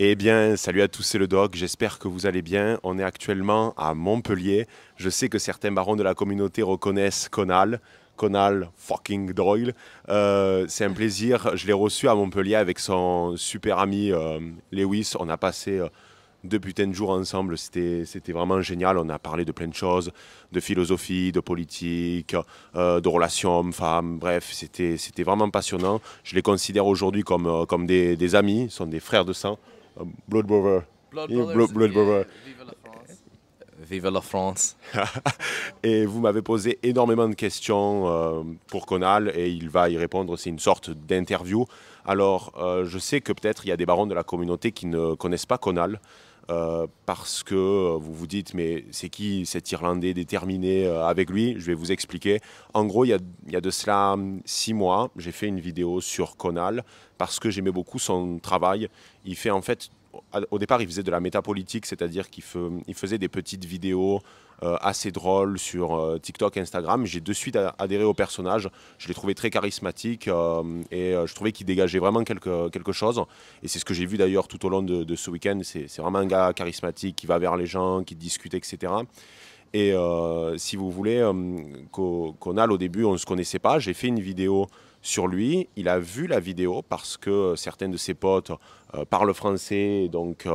Eh bien, salut à tous, c'est le Doc, j'espère que vous allez bien. On est actuellement à Montpellier. Je sais que certains barons de la communauté reconnaissent Conal. Conal fucking Doyle. Euh, c'est un plaisir, je l'ai reçu à Montpellier avec son super ami euh, Lewis. On a passé... Euh, deux putains de jours ensemble, c'était vraiment génial. On a parlé de plein de choses, de philosophie, de politique, de relations hommes-femmes, bref, c'était vraiment passionnant. Je les considère aujourd'hui comme, comme des, des amis, sont des frères de sang. Blood Brother. Blood, Vive la France. et vous m'avez posé énormément de questions euh, pour Conal et il va y répondre. C'est une sorte d'interview. Alors, euh, je sais que peut-être il y a des barons de la communauté qui ne connaissent pas Conal. Euh, parce que euh, vous vous dites, mais c'est qui cet Irlandais déterminé euh, avec lui Je vais vous expliquer. En gros, il y a, y a de cela six mois, j'ai fait une vidéo sur Conal parce que j'aimais beaucoup son travail. Il fait en fait, au départ, il faisait de la métapolitique, c'est-à-dire qu'il il faisait des petites vidéos euh, assez drôle sur euh, TikTok et Instagram. J'ai de suite adhéré au personnage. Je l'ai trouvé très charismatique euh, et je trouvais qu'il dégageait vraiment quelque, quelque chose. Et c'est ce que j'ai vu d'ailleurs tout au long de, ce week-end. C'est vraiment un gars charismatique qui va vers les gens, qui discute, etc. Et si vous voulez, qu'on a au début, on ne se connaissait pas. J'ai fait une vidéo sur lui. Il a vu la vidéo parce que certains de ses potes parlent français. Donc,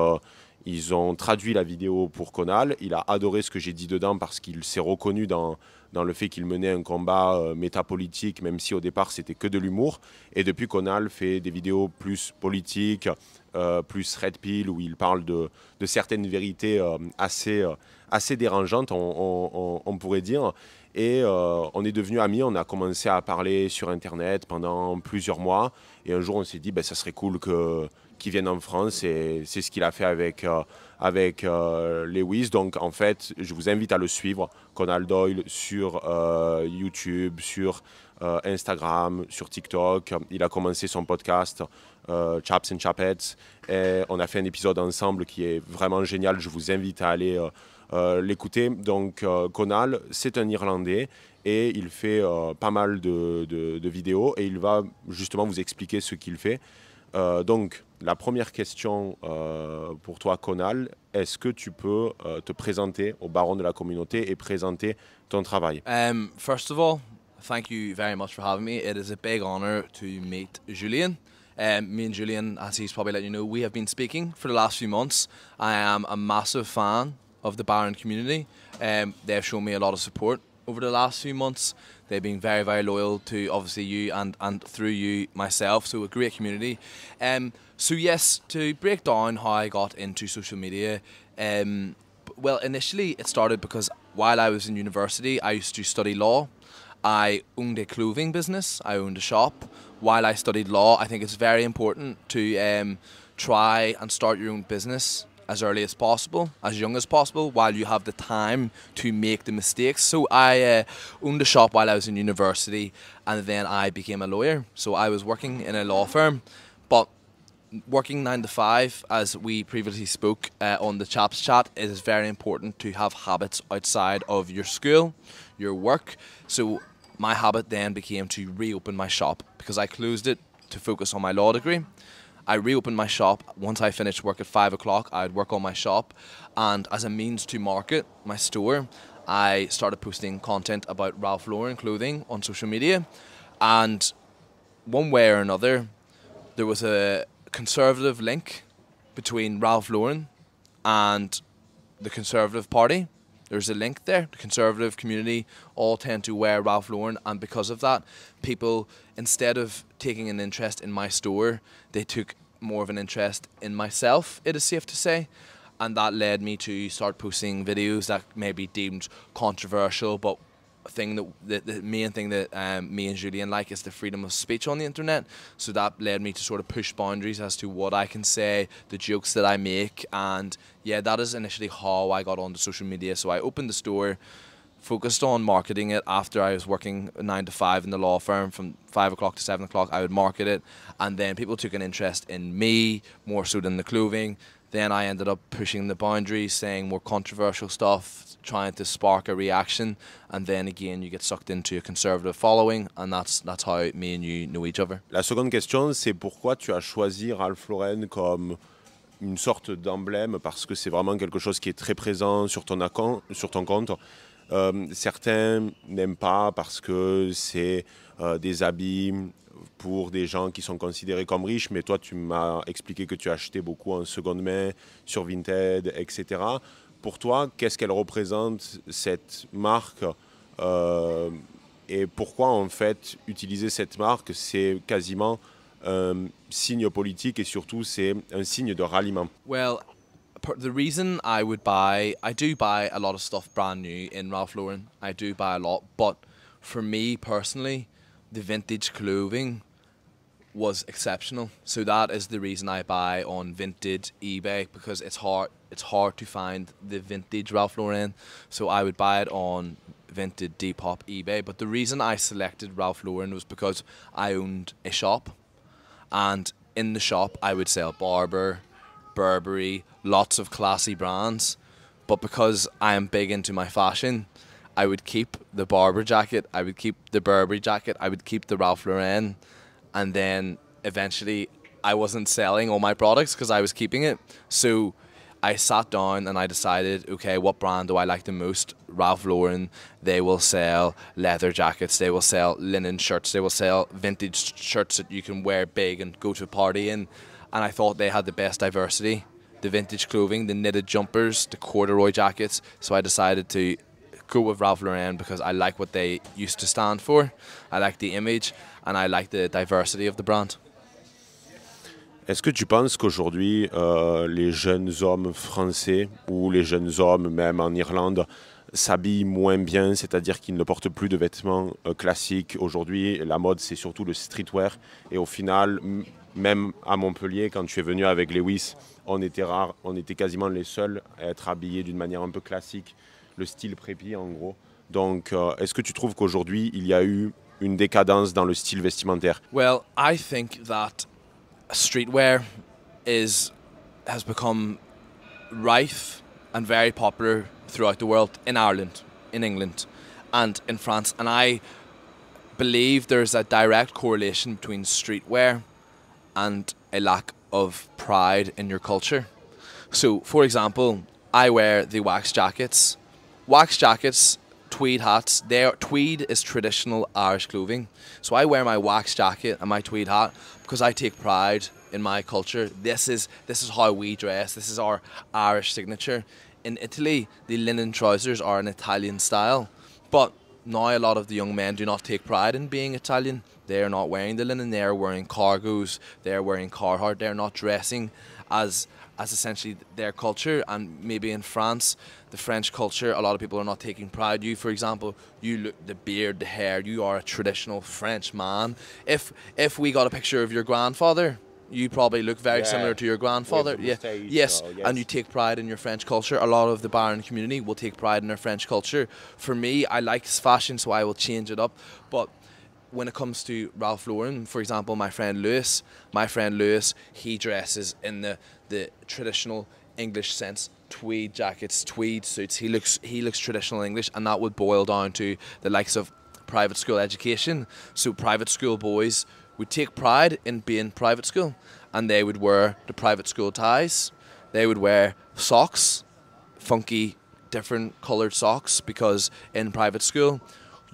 ils ont traduit la vidéo pour Conal. Il a adoré ce que j'ai dit dedans parce qu'il s'est reconnu dans, dans le fait qu'il menait un combat euh, métapolitique, même si au départ c'était que de l'humour. Et depuis Conal fait des vidéos plus politiques, euh, plus red pill, où il parle de, de certaines vérités euh, assez, assez dérangeantes, on, pourrait dire. Et on est devenu amis, on a commencé à parler sur Internet pendant plusieurs mois. Et un jour on s'est dit, ben, ça serait cool que qui viennent en France et c'est ce qu'il a fait avec, euh, avec euh, Lewis. Donc en fait, je vous invite à le suivre, Conal Doyle, sur euh, YouTube, sur Instagram, sur TikTok. Il a commencé son podcast Chaps and Chapettes et on a fait un épisode ensemble qui est vraiment génial. Je vous invite à aller l'écouter. Donc Conal, c'est un Irlandais et il fait pas mal de, vidéos et il va justement vous expliquer ce qu'il fait. donc, la première question euh, pour toi, Conal, est-ce que tu peux euh, te présenter au baron de la communauté et présenter ton travail um, First of all, thank you very much for having me. It is a big honor to meet Julian. Um, me and Julian, as he's probably let you know, we have been speaking for the last few months. I am a massive fan of the Baron community. Um, they have shown me a lot of support over the last few months. They've been very, very loyal to obviously you and, and through you myself. So a great community. Um, So yes, to break down how I got into social media, um, well, initially it started because while I was in university, I used to study law. I owned a clothing business. I owned a shop. While I studied law, I think it's very important to um, try and start your own business as early as possible, as young as possible, while you have the time to make the mistakes. So I uh, owned a shop while I was in university, and then I became a lawyer. So I was working in a law firm, but working nine to five, as we previously spoke uh, on the Chaps chat, it is very important to have habits outside of your school, your work. So my habit then became to reopen my shop because I closed it to focus on my law degree. I reopened my shop once I finished work at five o'clock. I'd work on my shop, and as a means to market my store, I started posting content about Ralph Lauren clothing on social media, and one way or another, there was a conservative link between Ralph Lauren and the Conservative Party. There's a link there. The Conservative community all tend to wear Ralph Lauren, and because of that, people, instead of taking an interest in my store, they took more of an interest in myself, it is safe to say. And that led me to start posting videos that may be deemed controversial, but thing that, the, the main thing that um, me and Julian like is the freedom of speech on the internet. So that led me to sort of push boundaries as to what I can say, the jokes that I make, and yeah, that is initially how I got onto social media. So I opened the store, focused on marketing it after I was working nine to five in the law firm from five o'clock to seven o'clock. I would market it, and then people took an interest in me more so than the clothing. Then I ended up pushing the boundaries, saying more controversial stuff, trying to spark a reaction, and then again you get sucked into a conservative following, and that's that's how me and you know each other. La seconde question, c'est pourquoi tu as choisi Ralph Lauren comme une sorte d'emblème parce que c'est vraiment quelque chose qui est très présent sur ton, account, sur ton compte. Euh, certains n'aiment pas parce que c'est euh, des habits pour des gens qui sont considérés comme riches, mais toi, tu m'as expliqué que tu achetais beaucoup en seconde main, sur Vinted, etc. Pour toi, qu'est-ce qu'elle représente, cette marque euh, Et pourquoi, en fait, utiliser cette marque, c'est quasiment un signe politique et surtout, c'est un signe de ralliement well, the reason I would buy, I do buy a lot of stuff brand new in Ralph Lauren. I do buy a lot, but for me personally, the vintage clothing was exceptional. So that is the reason I buy on vintage eBay because it's hard it's hard to find the vintage Ralph Lauren. So I would buy it on vintage Depop eBay. But the reason I selected Ralph Lauren was because I owned a shop and in the shop I would sell Barber, Burberry, lots of classy brands. But because I am big into my fashion, I would keep the Barber jacket, I would keep the Burberry jacket, I would keep the Ralph Lauren, and then eventually I wasn't selling all my products because I was keeping it. So I sat down and I decided, okay, what brand do I like the most? Ralph Lauren. They will sell leather jackets. They will sell linen shirts. They will sell vintage shirts that you can wear big and go to a party in. And I thought they had the best diversity the vintage clothing, the knitted jumpers, the corduroy jackets. So I decided to go with Ralph Lauren because I like what they used to stand for. I like the image and I Est-ce que tu penses qu'aujourd'hui, euh, les jeunes hommes français ou les jeunes hommes même en Irlande s'habillent moins bien, c'est-à-dire qu'ils ne portent plus de vêtements euh, classiques aujourd'hui La mode, c'est surtout le streetwear. Et au final, même à Montpellier, quand tu es venu avec Lewis, on était rare, on était quasiment les seuls à être habillés d'une manière un peu classique. le style en gros. Donc, euh, est-ce que tu trouves qu'aujourd'hui, il y a eu une décadence dans le style vestimentaire Well, I think that streetwear is has become rife and very popular throughout the world in Ireland, in England, and in France. And I believe there's a direct correlation between streetwear and a lack of pride in your culture. So, for example, I wear the wax jackets wax jackets, tweed hats. They're tweed is traditional Irish clothing. So I wear my wax jacket and my tweed hat because I take pride in my culture. This is this is how we dress. This is our Irish signature. In Italy, the linen trousers are an Italian style, but now a lot of the young men do not take pride in being Italian. They are not wearing the linen. They are wearing cargos. They are wearing Carhartt. They are not dressing as as essentially their culture. And maybe in France, the French culture, a lot of people are not taking pride. You, for example, you look the beard, the hair. You are a traditional French man. If if we got a picture of your grandfather, you probably look very yeah. similar to your grandfather. Yeah. Yes. So, yes. And you take pride in your French culture. A lot of the Baron community will take pride in their French culture. For me, I like fashion, so I will change it up. But when it comes to Ralph Lauren, for example, my friend Lewis, my friend Lewis, he dresses in the, the traditional English sense tweed jackets, tweed suits. He looks he looks traditional English, and that would boil down to the likes of private school education. So private school boys would take pride in being private school, and they would wear the private school ties. They would wear socks, funky, different coloured socks, because in private school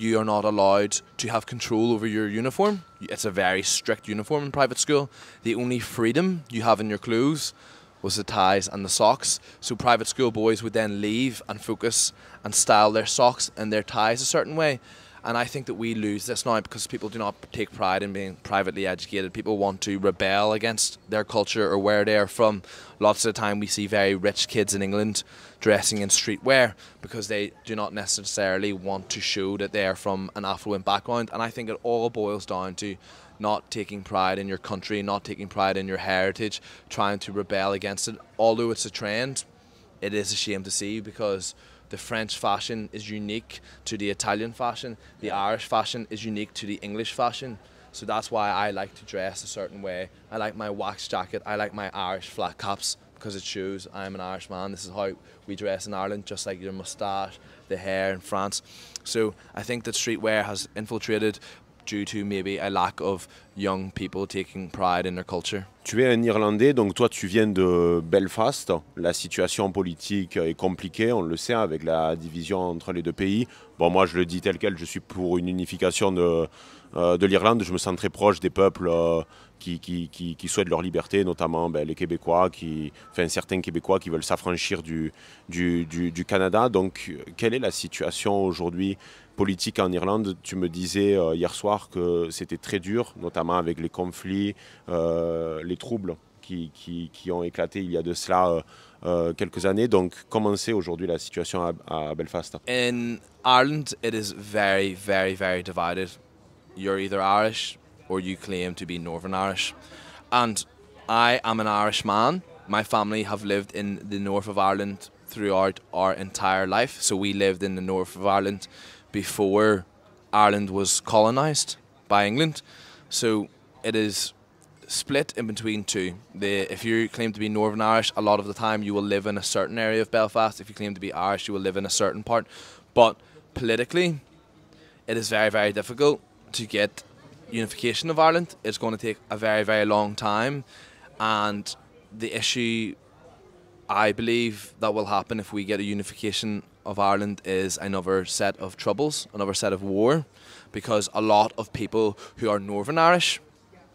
you are not allowed to have control over your uniform. It's a very strict uniform in private school. The only freedom you have in your clothes was the ties and the socks. So private school boys would then leave and focus and style their socks and their ties a certain way. And I think that we lose this now because people do not take pride in being privately educated. People want to rebel against their culture or where they are from. Lots of the time, we see very rich kids in England dressing in streetwear because they do not necessarily want to show that they are from an affluent background. And I think it all boils down to not taking pride in your country, not taking pride in your heritage, trying to rebel against it. Although it's a trend, it is a shame to see because the French fashion is unique to the Italian fashion, the yeah. Irish fashion is unique to the English fashion. So that's why I like to dress a certain way. I like my wax jacket, I like my Irish flat caps because it shows I'm an Irish man. This is how we dress in Ireland, just like your moustache, the hair in France. So I think that streetwear has infiltrated due to maybe a lack of people pride culture. Tu es un Irlandais, donc toi tu viens de Belfast. La situation politique est compliquée, on le sait, avec la division entre les deux pays. Bon, moi je le dis tel quel, je suis pour une unification de, euh, de l'Irlande. Je me sens très proche des peuples euh, qui, qui, qui, souhaitent leur liberté, notamment ben, les Québécois, qui, enfin certains Québécois qui veulent s'affranchir du, du, du, Canada. Donc quelle est la situation aujourd'hui politique en Irlande Tu me disais euh, hier soir que c'était très dur, notamment avec les conflits, euh, les troubles qui, qui, qui, ont éclaté il y a de cela euh, euh, quelques années. Donc, comment c'est aujourd'hui la situation à, à Belfast In Ireland, it is very, very, very divided. You're either Irish or you claim to be Northern Irish. And I am an Irish man. My family have lived in the north of Ireland throughout our entire life. So we lived in the north of Ireland before Ireland was colonized by England. So it is split in between two. The, if you claim to be Northern Irish, a lot of the time you will live in a certain area of Belfast. If you claim to be Irish, you will live in a certain part. But politically, it is very, very difficult to get unification of Ireland. It's going to take a very, very long time. And the issue I believe that will happen if we get a unification of Ireland is another set of troubles, another set of war because a lot of people who are Northern Irish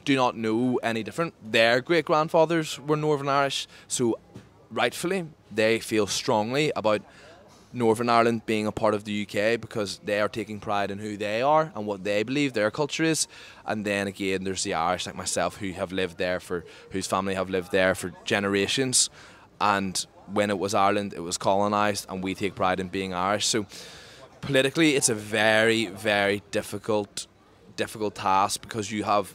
do not know any different. Their great grandfathers were Northern Irish, so rightfully they feel strongly about Northern Ireland being a part of the UK because they are taking pride in who they are and what they believe their culture is. And then again, there's the Irish like myself who have lived there for whose family have lived there for generations. And when it was Ireland, it was colonised, and we take pride in being Irish. So politically, it's a very, very difficult, difficult task because you have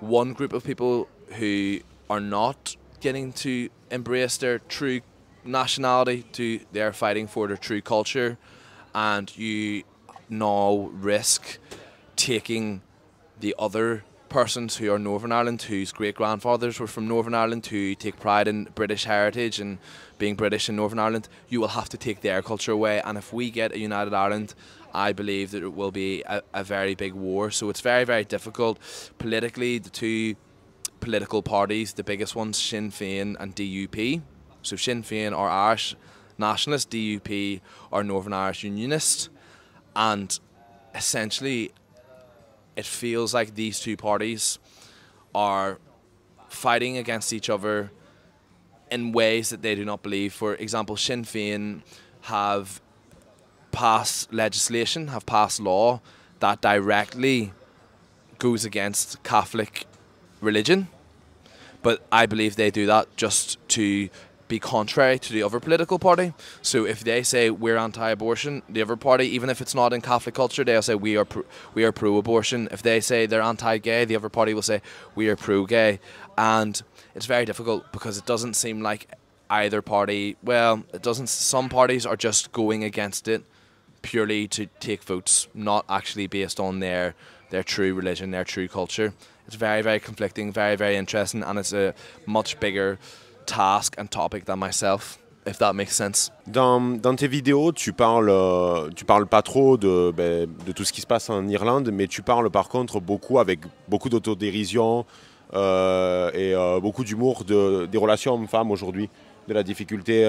one group of people who are not getting to embrace their true nationality, to they're fighting for their true culture, and you now risk taking the other persons who are Northern Ireland, whose great grandfathers were from Northern Ireland, who take pride in British heritage and being British in Northern Ireland, you will have to take their culture away. And if we get a united Ireland, I believe that it will be a, a very big war. So it's very, very difficult. Politically, the two political parties, the biggest ones, Sinn Féin and DUP. So Sinn Féin are Irish nationalists, DUP are Northern Irish unionists. And essentially, it feels like these two parties are fighting against each other in ways that they do not believe. For example, Sinn Féin have passed legislation, have passed law that directly goes against Catholic religion. But I believe they do that just to be contrary to the other political party. So if they say we're anti-abortion, the other party, even if it's not in Catholic culture, they'll say we are pro- we are pro-abortion. If they say they're anti-gay, the other party will say we are pro-gay, and it's very difficult because it doesn't seem like either party. Well, it doesn't. Some parties are just going against it purely to take votes, not actually based on their their true religion, their true culture. It's very, very conflicting, very, very interesting, and it's a much bigger Dans, tes vidéos, tu parles, euh, tu parles pas trop ben, de, tout ce qui se passe en Irlande, mais tu parles par contre beaucoup avec beaucoup d'autodérision euh, et euh, beaucoup d'humour des relations hommes-femmes aujourd'hui, de la difficulté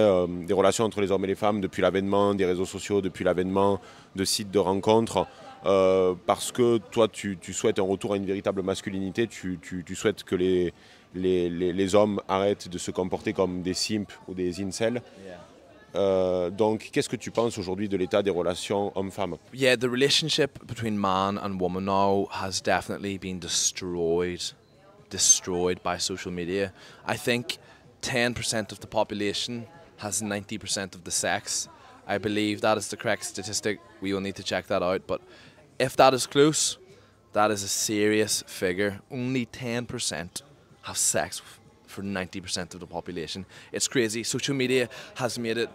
des relations entre les hommes et les femmes depuis l'avènement des réseaux sociaux, depuis l'avènement de sites de rencontres. parce que toi, tu, souhaites un retour à une véritable masculinité, tu souhaites que les, les, hommes arrêtent de se comporter comme des simples ou des incels. Euh, donc, qu'est-ce que tu penses aujourd'hui de l'état des relations hommes-femmes Yeah, the relationship between man and woman now has definitely been destroyed, destroyed by social media. I think 10% of the population has 90% of the sex. I believe that is the correct statistic. We will need to check that out. But if that is close, that is a serious figure. Only 10% have sex for 90% of the population. It's crazy. Social media has made it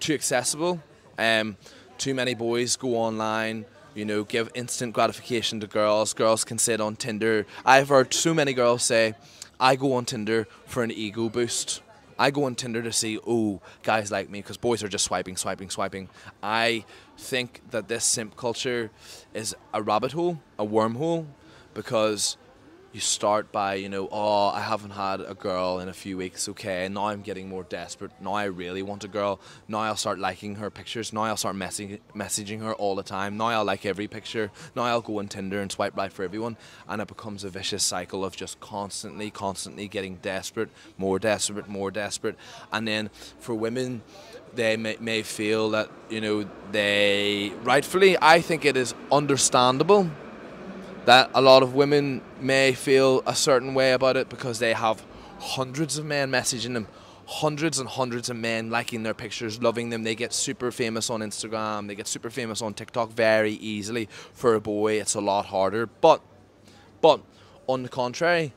too accessible. Um, too many boys go online, you know, give instant gratification to girls. Girls can sit on Tinder. I've heard so many girls say, I go on Tinder for an ego boost. I go on Tinder to see, oh, guys like me, because boys are just swiping, swiping, swiping. I think that this simp culture is a rabbit hole, a wormhole, because you start by, you know, oh, I haven't had a girl in a few weeks, okay, now I'm getting more desperate, now I really want a girl, now I'll start liking her pictures, now I'll start messaging her all the time, now I'll like every picture, now I'll go on Tinder and swipe right for everyone, and it becomes a vicious cycle of just constantly, constantly getting desperate, more desperate, more desperate, and then for women, they may, may feel that, you know, they rightfully, I think it is understandable that a lot of women may feel a certain way about it because they have hundreds of men messaging them, hundreds and hundreds of men liking their pictures, loving them. They get super famous on Instagram, they get super famous on TikTok very easily. For a boy, it's a lot harder. But, but on the contrary,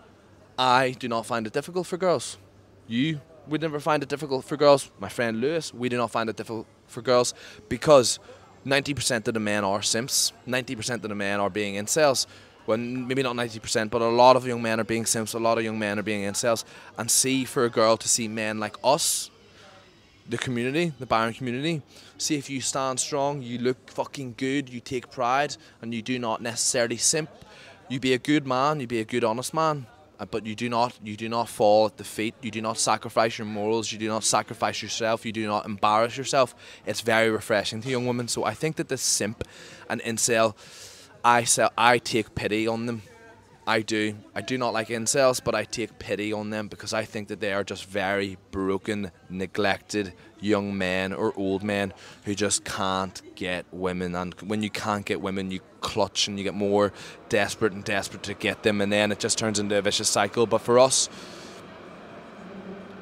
I do not find it difficult for girls. You would never find it difficult for girls. My friend Lewis, we do not find it difficult for girls because 90% of the men are simps. 90% of the men are being incels. Well, maybe not 90%, but a lot of young men are being simps. A lot of young men are being incels. And see, for a girl to see men like us, the community, the Byron community, see if you stand strong, you look fucking good, you take pride, and you do not necessarily simp. You be a good man, you be a good, honest man. Uh, but you do not you do not fall at the feet you do not sacrifice your morals you do not sacrifice yourself you do not embarrass yourself it's very refreshing to young women so i think that this simp and incel i sell, i take pity on them I do. I do not like incels, but I take pity on them because I think that they are just very broken, neglected young men or old men who just can't get women. And when you can't get women, you clutch and you get more desperate and desperate to get them, and then it just turns into a vicious cycle. But for us,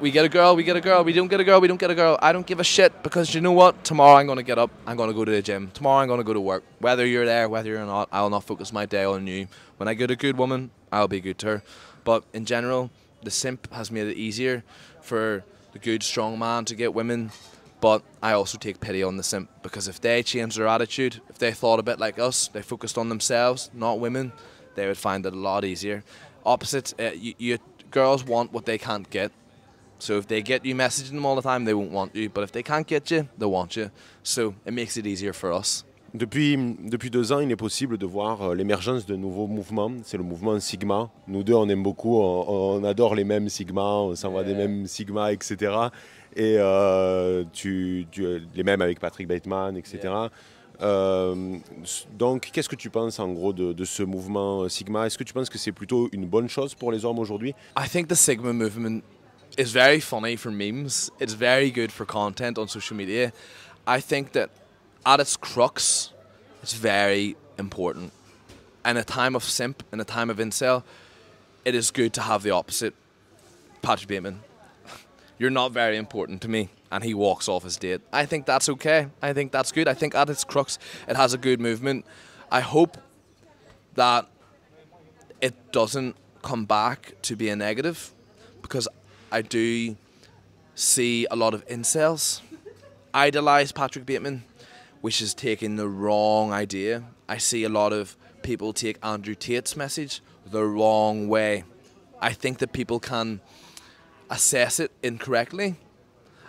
we get a girl, we get a girl, we don't get a girl, we don't get a girl. I don't give a shit because you know what? Tomorrow I'm going to get up, I'm going to go to the gym. Tomorrow I'm going to go to work. Whether you're there, whether you're not, I'll not focus my day on you. When I get a good woman, I'll be good to her. But in general, the simp has made it easier for the good, strong man to get women. But I also take pity on the simp because if they changed their attitude, if they thought a bit like us, they focused on themselves, not women, they would find it a lot easier. Opposite, uh, you, you girls want what they can't get So if they get you messaging them all the time, they won't want you. But if they can't get you, they want you. So it makes it easier for us. Depuis, depuis deux ans, il est possible de voir euh, l'émergence de nouveaux mouvements. C'est le mouvement Sigma. Nous deux, on aime beaucoup, on, adore les mêmes Sigma, on s'envoie des mêmes Sigma, etc. Et euh, tu, les mêmes avec Patrick Bateman, etc. Euh, donc, qu'est-ce que tu penses en gros de, ce mouvement Sigma Est-ce que tu penses que c'est plutôt une bonne chose pour les hommes aujourd'hui I think the Sigma movement is very funny for memes. It's very good for content on social media. I think that at its crux, it's very important. In a time of simp, in a time of incel, it is good to have the opposite. Patrick Bateman, you're not very important to me. And he walks off his date. I think that's okay. I think that's good. I think at its crux, it has a good movement. I hope that it doesn't come back to be a negative because I do see a lot of incels idolize Patrick Bateman, which is taking the wrong idea. I see a lot of people take Andrew Tate's message the wrong way. I think that people can assess it incorrectly,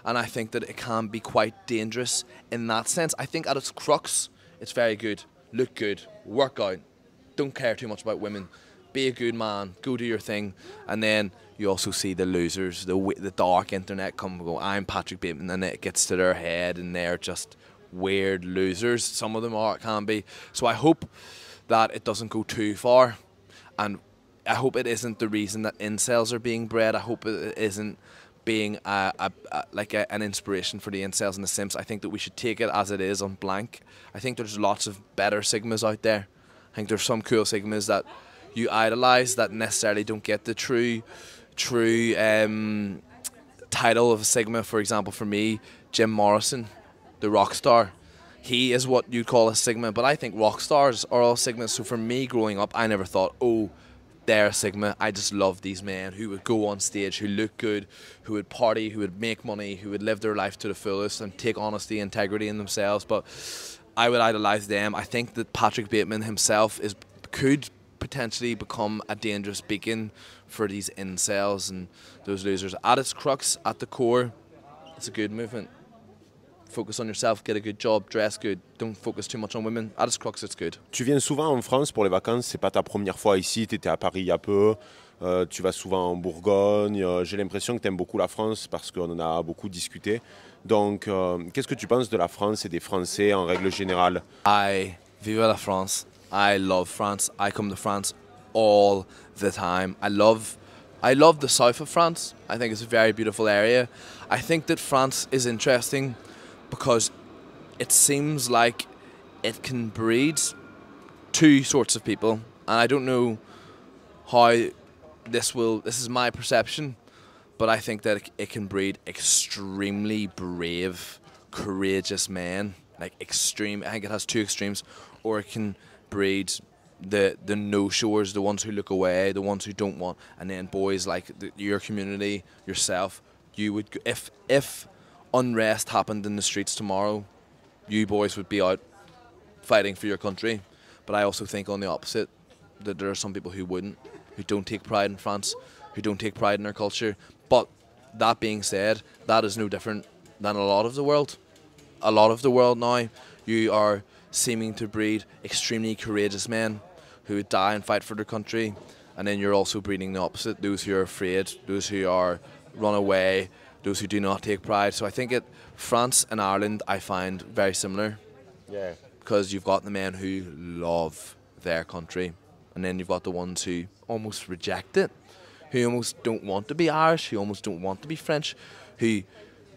and I think that it can be quite dangerous in that sense. I think at its crux, it's very good. Look good, work out, don't care too much about women, be a good man, go do your thing, and then you also see the losers, the the dark internet come and go. I'm Patrick Bateman, and it gets to their head, and they're just weird losers. Some of them are can be. So I hope that it doesn't go too far, and I hope it isn't the reason that incels are being bred. I hope it isn't being a, a, a like a, an inspiration for the incels and the simps. I think that we should take it as it is on blank. I think there's lots of better sigmas out there. I think there's some cool sigmas that you idolize that necessarily don't get the true true um, title of a Sigma, for example, for me, Jim Morrison, the rock star. He is what you would call a Sigma, but I think rock stars are all Sigmas. So for me growing up, I never thought, oh, they're a Sigma. I just love these men who would go on stage, who look good, who would party, who would make money, who would live their life to the fullest and take honesty, integrity in themselves. But I would idolize them. I think that Patrick Bateman himself is could potentially become a dangerous beacon for these incels and those losers. At its crux, at the core, it's a good movement. Focus on yourself, get a good job, dress good, don't focus too much on women. At its crux, it's good. Tu viens souvent en France pour les vacances, c'est pas ta première fois ici, tu étais à Paris il y a peu. Euh, tu vas souvent en Bourgogne. Euh, j'ai l'impression que tu aimes beaucoup la France parce qu'on en a beaucoup discuté. Donc, euh, qu'est-ce que tu penses de la France et des Français en règle générale I vive la France. I love France. I come to France all the time. I love I love the south of France. I think it's a very beautiful area. I think that France is interesting because it seems like it can breed two sorts of people. And I don't know how this will, this is my perception, but I think that it can breed extremely brave, courageous men, like extreme, I think it has two extremes, or it can breed the the no showers, the ones who look away, the ones who don't want, and then boys like the, your community, yourself, you would if if unrest happened in the streets tomorrow, you boys would be out fighting for your country. But I also think on the opposite that there are some people who wouldn't, who don't take pride in France, who don't take pride in their culture. But that being said, that is no different than a lot of the world. A lot of the world now, you are seeming to breed extremely courageous men who would die and fight for their country. And then you're also breeding the opposite those who are afraid, those who are run away, those who do not take pride. So I think it France and Ireland I find very similar. Yeah. Because you've got the men who love their country, and then you've got the ones who almost reject it, who almost don't want to be Irish, who almost don't want to be French. Who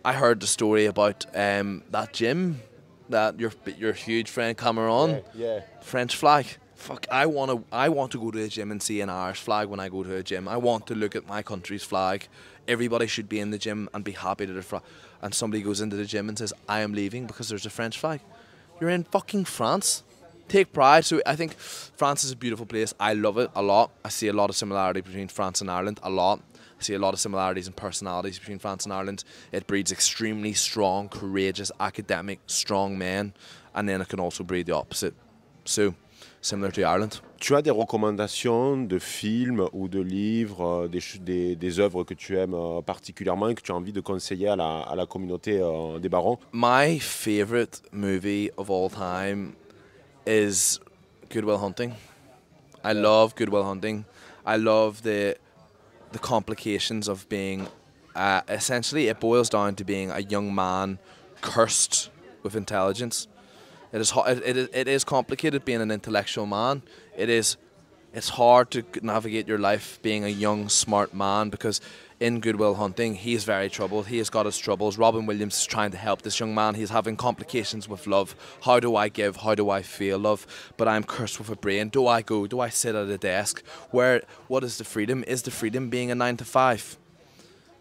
I heard the story about um, that gym that your your huge friend Cameron, yeah, yeah. French flag fuck, I want to I want to go to a gym and see an Irish flag when I go to a gym. I want to look at my country's flag. Everybody should be in the gym and be happy to the flag. And somebody goes into the gym and says, I am leaving because there's a French flag. You're in fucking France. Take pride. So I think France is a beautiful place. I love it a lot. I see a lot of similarity between France and Ireland, a lot. I see a lot of similarities and personalities between France and Ireland. It breeds extremely strong, courageous, academic, strong men. And then it can also breed the opposite. So to Ireland. Tu as des recommandations de films ou de livres, euh, des, œuvres que tu aimes euh, particulièrement et que tu as envie de conseiller à la, communauté euh, des barons My favorite movie of all time is Goodwill Hunting. I love Goodwill Hunting. I love the complications of being uh, essentially it boils down to being a young man cursed with intelligence It is it, it is complicated being an intellectual man. It is it's hard to navigate your life being a young smart man because in Goodwill Hunting he is very troubled. He has got his troubles. Robin Williams is trying to help this young man. He's having complications with love. How do I give? How do I feel love? But I'm cursed with a brain. Do I go? Do I sit at a desk? Where what is the freedom? Is the freedom being a 9 to 5?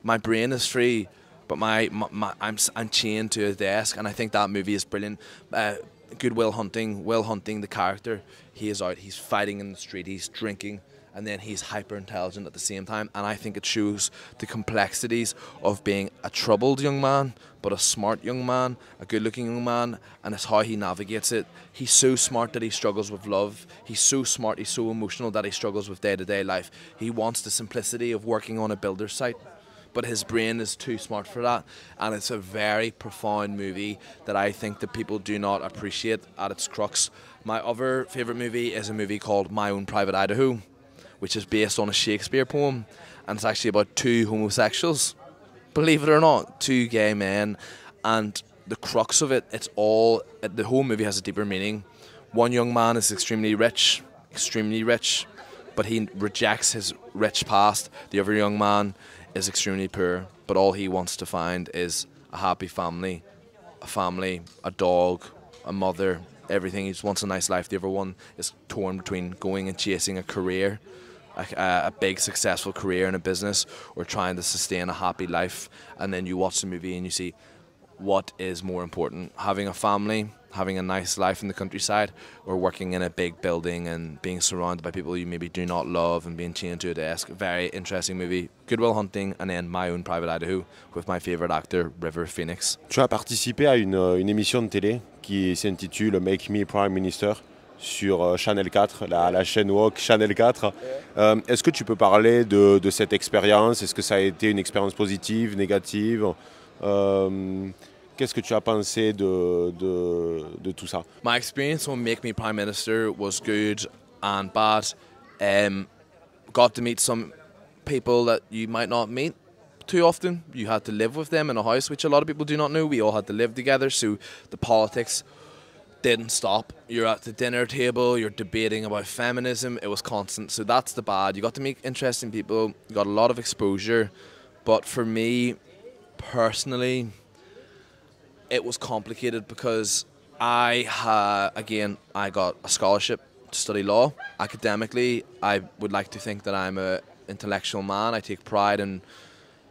My brain is free but my, my, my, I'm I'm chained to a desk, and I think that movie is brilliant. Uh, good Will Hunting. Will Hunting, the character, he is out. He's fighting in the street. He's drinking, and then he's hyper intelligent at the same time. And I think it shows the complexities of being a troubled young man, but a smart young man, a good looking young man, and it's how he navigates it. He's so smart that he struggles with love. He's so smart. He's so emotional that he struggles with day to day life. He wants the simplicity of working on a builder site but his brain is too smart for that. And it's a very profound movie that I think that people do not appreciate at its crux. My other favourite movie is a movie called My Own Private Idaho, which is based on a Shakespeare poem, and it's actually about two homosexuals. Believe it or not, two gay men, and the crux of it, it's all the whole movie has a deeper meaning. One young man is extremely rich, extremely rich, but he rejects his rich past. The other young man is extremely poor, but all he wants to find is a happy family, a family, a dog, a mother, everything. He just wants a nice life. The other one is torn between going and chasing a career, a, a, big successful career in a business, or trying to sustain a happy life. And then you watch the movie and you see what is more important having a family having a nice life in the countryside or working in a big building and being surrounded by people you maybe do not love and being chained to a desk. Very interesting movie. Goodwill Hunting and then My Own Private Idaho with my favorite actor River Phoenix. Tu as participé à une, euh, une émission de télé qui s'intitule Make Me Prime Minister sur euh, Channel 4, la, la chaîne Walk Channel 4. Euh, est-ce que tu peux parler de, de cette expérience Est-ce que ça a été une expérience positive, négative Qu'est-ce que tu as pensé de, de, de tout ça? My experience on Make Me Prime Minister was good and bad. Um, got to meet some people that you might not meet too often. You had to live with them in a house, which a lot of people do not know. We all had to live together, so the politics didn't stop. You're at the dinner table, you're debating about feminism. It was constant, so that's the bad. You got to meet interesting people, you got a lot of exposure. But for me, personally, it was complicated because I had, again, I got a scholarship to study law. Academically, I would like to think that I'm a intellectual man. I take pride in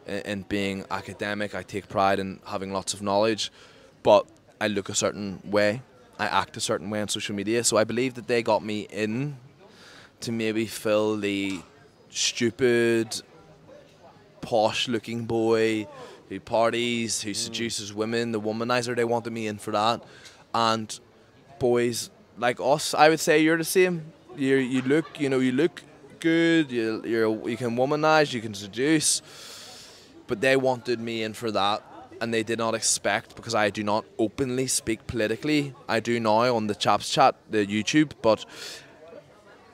in being academic. I take pride in having lots of knowledge, but I look a certain way. I act a certain way on social media. So I believe that they got me in to maybe fill the stupid, posh-looking boy who parties, who mm. seduces women, the womanizer. They wanted me in for that. And boys like us, I would say you're the same. You you look, you know, you look good. You you you can womanize, you can seduce. But they wanted me in for that, and they did not expect because I do not openly speak politically. I do now on the Chaps Chat, the YouTube, but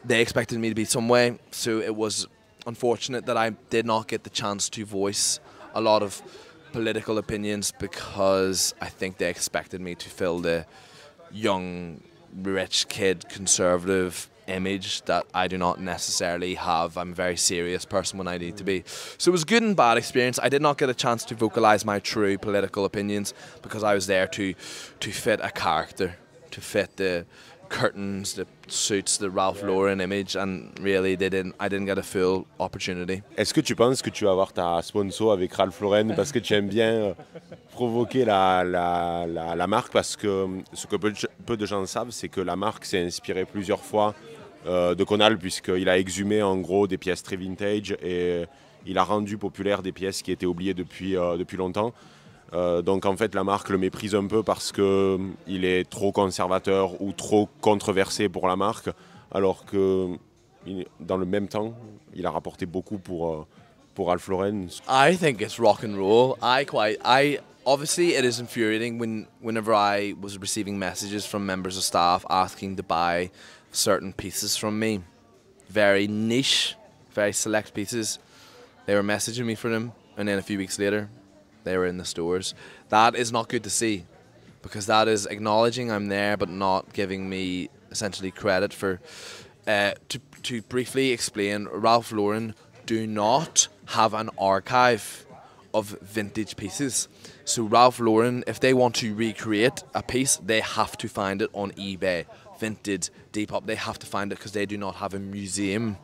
they expected me to be some way. So it was unfortunate that I did not get the chance to voice a lot of political opinions because I think they expected me to fill the young, rich kid, conservative image that I do not necessarily have. I'm a very serious person when I need to be. So it was good and bad experience. I did not get a chance to vocalize my true political opinions because I was there to to fit a character, to fit the curtains that suits the Ralph Lauren image and really they didn't I didn't get Est-ce que tu penses que tu vas avoir ta sponsor avec Ralph Lauren parce que tu aimes bien euh, provoquer la, la, la, marque parce que euh, ce que peu, de gens savent c'est que la marque s'est inspirée plusieurs fois euh, de Conal puisqu'il a exhumé en gros des pièces très vintage et il a rendu populaire des pièces qui étaient oubliées depuis, depuis longtemps. Euh, donc en fait, la marque le méprise un peu parce qu'il euh, est trop conservateur ou trop controversé pour la marque, alors que dans le même temps, il a rapporté beaucoup pour, euh, pour Lauren. I think it's rock and roll. I quite, I obviously it is infuriating when whenever I was receiving messages from members of staff asking to buy certain pieces from me, very niche, very select pieces. They were messaging me for them, and then a few weeks later, they were in the stores. That is not good to see because that is acknowledging I'm there but not giving me essentially credit for. Uh, to, to briefly explain, Ralph Lauren do not have an archive of vintage pieces. So Ralph Lauren, if they want to recreate a piece, they have to find it on eBay, vintage, Depop. They have to find it because they do not have a museum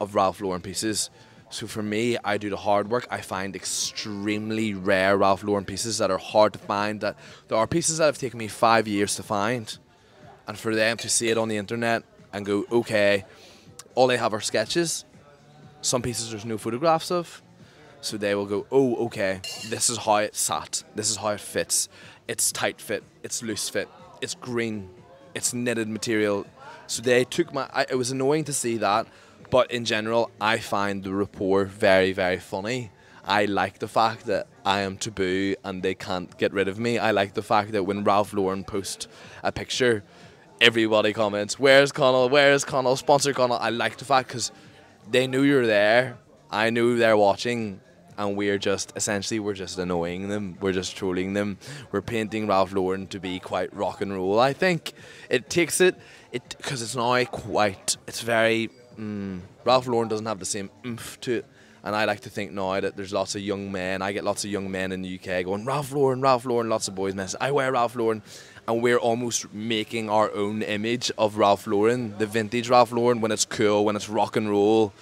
of Ralph Lauren pieces. So for me, I do the hard work. I find extremely rare Ralph Lauren pieces that are hard to find. That there are pieces that have taken me five years to find, and for them to see it on the internet and go, okay, all they have are sketches. Some pieces there's no photographs of, so they will go, oh, okay, this is how it sat. This is how it fits. It's tight fit. It's loose fit. It's green. It's knitted material. So they took my. I, it was annoying to see that but in general, I find the rapport very, very funny. I like the fact that I am taboo and they can't get rid of me. I like the fact that when Ralph Lauren posts a picture, everybody comments, "Where's Connell? Where's Connell? Sponsor Connell." I like the fact because they knew you're there. I knew they're watching, and we're just essentially we're just annoying them. We're just trolling them. We're painting Ralph Lauren to be quite rock and roll. I think it takes it it because it's now quite it's very Mm. Ralph Lauren doesn't have the same oomph to it. And I like to think now that there's lots of young men. I get lots of young men in the UK going, Ralph Lauren, Ralph Lauren, lots of boys mess. I wear Ralph Lauren. And we're almost making our own image of Ralph Lauren, the vintage Ralph Lauren, when it's cool, when it's rock and roll.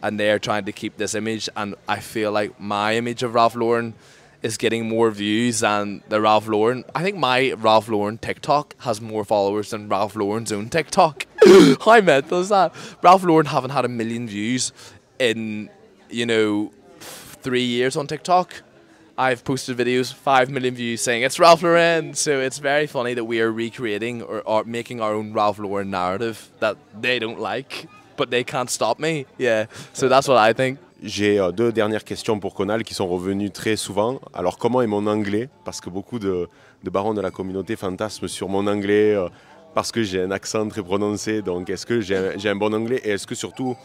And they're trying to keep this image. And I feel like my image of Ralph Lauren is getting more views than the Ralph Lauren. I think my Ralph Lauren TikTok has more followers than Ralph Lauren's own TikTok. How mental is that? Ralph Lauren haven't had a million views in, you know, three years on TikTok. I've posted videos, 5 million views, saying it's Ralph Lauren. So it's very funny that we are recreating or, or making our own Ralph Lauren narrative that they don't like, but they can't stop me. Yeah, so that's what I think. J'ai euh, deux dernières questions pour Conal qui sont revenues très souvent. Alors, comment est mon anglais Parce que beaucoup de, de barons de la communauté fantasment sur mon anglais. Euh, parce que j'ai un accent très prononcé. Donc, est-ce que j'ai un bon anglais Et est-ce que surtout,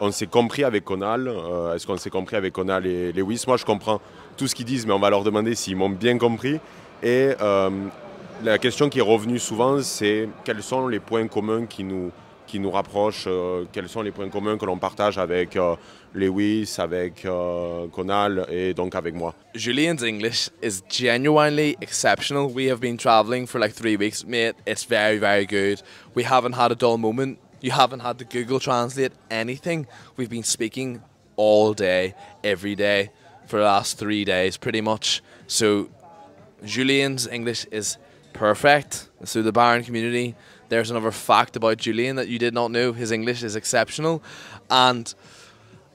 on s'est compris avec Conal euh, Est-ce qu'on s'est compris avec Conal et Lewis Moi, je comprends tout ce qu'ils disent, mais on va leur demander s'ils m'ont bien compris. Et euh, la question qui est revenue souvent, c'est quels sont les points communs qui nous, qui nous rapprochent euh, Quels sont les points communs que l'on partage avec Lewis, avec euh, Conal et donc avec moi. Julian's English is genuinely exceptional. We have been traveling for like three weeks, mate. It's very, very good. We haven't had a dull moment. You haven't had to Google Translate anything. We've been speaking all day, every day, for the last three days, pretty much. So, Julian's English is perfect. So, the Baron community, there's another fact about Julian that you did not know. His English is exceptional. And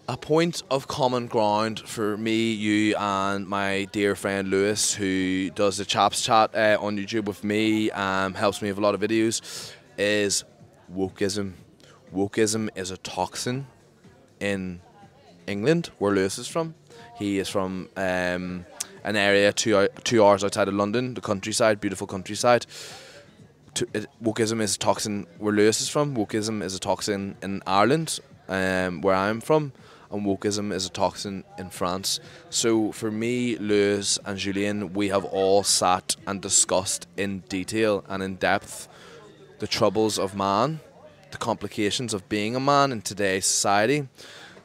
a point of common ground for me, you, and my dear friend Lewis, who does the Chaps Chat uh, on YouTube with me, um, helps me with a lot of videos, is wokeism. Wokeism is a toxin in England, where Lewis is from. He is from um, an area two, two hours outside of London, the countryside, beautiful countryside. To, it, wokeism is a toxin where Lewis is from. Wokeism is a toxin in Ireland, um, where I'm from and wokeism is a toxin in France. So for me, Lewis and Julien, we have all sat and discussed in detail and in depth the troubles of man, the complications of being a man in today's society,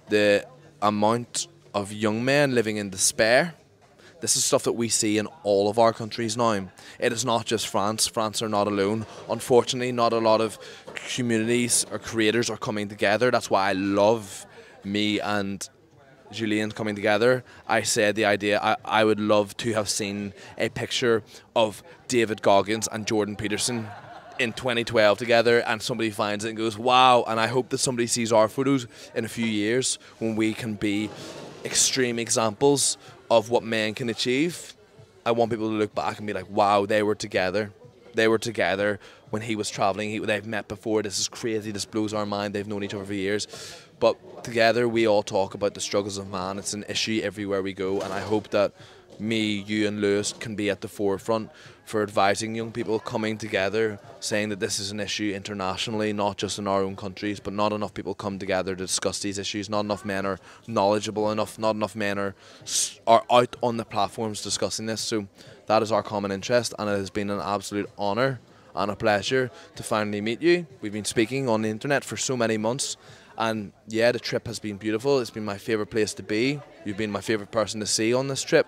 the amount of young men living in despair. This is stuff that we see in all of our countries now. It is not just France. France are not alone. Unfortunately, not a lot of communities or creators are coming together. That's why I love me and Julian coming together, I said the idea I, I would love to have seen a picture of David Goggins and Jordan Peterson in 2012 together and somebody finds it and goes, wow. And I hope that somebody sees our photos in a few years when we can be extreme examples of what men can achieve. I want people to look back and be like, wow, they were together. They were together when he was traveling. He, they've met before. This is crazy. This blows our mind. They've known each other for years. But together, we all talk about the struggles of man. It's an issue everywhere we go. And I hope that me, you, and Lewis can be at the forefront for advising young people coming together, saying that this is an issue internationally, not just in our own countries, but not enough people come together to discuss these issues. Not enough men are knowledgeable enough, not enough men are, are out on the platforms discussing this. So that is our common interest, and it has been an absolute honour and a pleasure to finally meet you. We've been speaking on the internet for so many months, and yeah, the trip has been beautiful. It's been my favourite place to be. You've been my favourite person to see on this trip,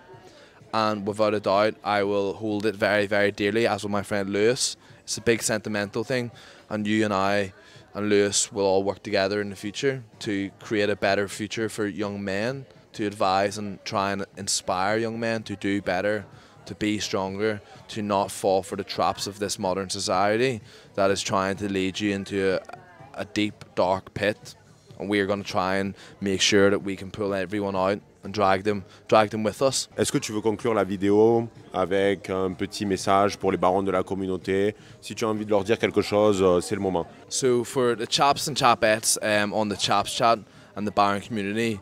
and without a doubt, I will hold it very, very dearly, as will my friend Lewis. It's a big sentimental thing, and you and I and Lewis will all work together in the future to create a better future for young men, to advise and try and inspire young men to do better to be stronger, to not fall for the traps of this modern society that is trying to lead you into a, a deep, dark pit. And we are going to try and make sure that we can pull everyone out and drag them, drag them with us. Est-ce que tu veux conclure la vidéo avec un petit message pour les barons de la communauté Si tu as envie de leur dire quelque chose, euh, c'est le moment. So for the chaps and chapettes um, on the chaps chat and the baron community,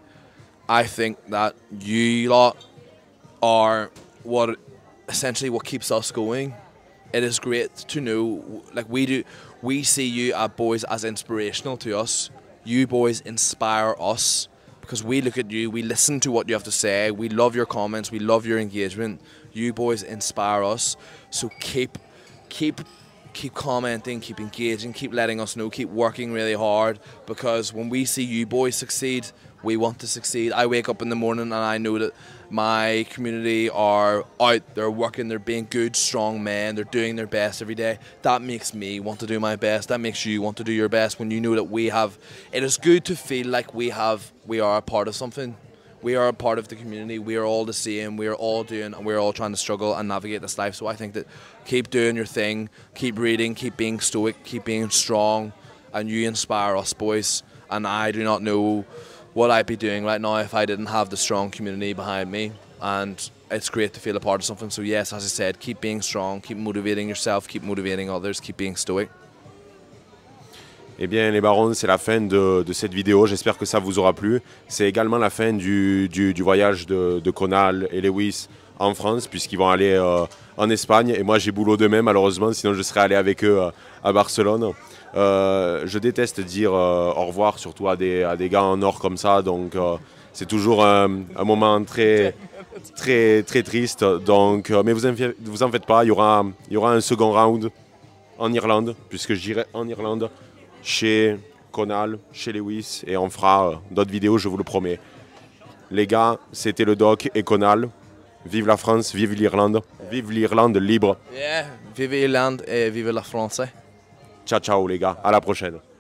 I think that you lot are what essentially what keeps us going. It is great to know, like we do, we see you at boys as inspirational to us. You boys inspire us because we look at you, we listen to what you have to say, we love your comments, we love your engagement. You boys inspire us, so keep, keep, keep commenting, keep engaging, keep letting us know, keep working really hard because when we see you boys succeed, we want to succeed. I wake up in the morning and I know that my community are out, they're working, they're being good, strong men, they're doing their best every day. That makes me want to do my best. That makes you want to do your best when you know that we have. It is good to feel like we have, we are a part of something. We are a part of the community. We are all the same. We are all doing, and we're all trying to struggle and navigate this life. So I think that keep doing your thing, keep reading, keep being stoic, keep being strong, and you inspire us, boys. And I do not know what I'd be doing right now if I didn't have the strong community behind me. And it's great to feel a part of something. So, yes, as I said, keep being strong, keep motivating yourself, keep motivating others, keep being stoic. Eh bien, les barons, c'est la fin de, cette vidéo. J'espère que ça vous aura plu. C'est également la fin du, voyage de, de, Conal et Lewis en France, puisqu'ils vont aller euh, en Espagne. Et moi, j'ai boulot demain, malheureusement, sinon je serais allé avec eux euh, à Barcelone. Euh, je déteste dire euh, au revoir, surtout à des, à des gars en or comme ça. Donc, euh, c'est toujours un, moment très, très, très triste. Donc, mais vous vous en faites pas, il y aura, il y aura un second round en Irlande, puisque j'irai en Irlande chez Conal, chez Lewis, et on fera d'autres vidéos, je vous le promets. Les gars, c'était le doc et Conal. Vive la France, vive l'Irlande, vive l'Irlande libre. vive l'Irlande et vive la France. Hein. Ciao, ciao les gars, à la prochaine.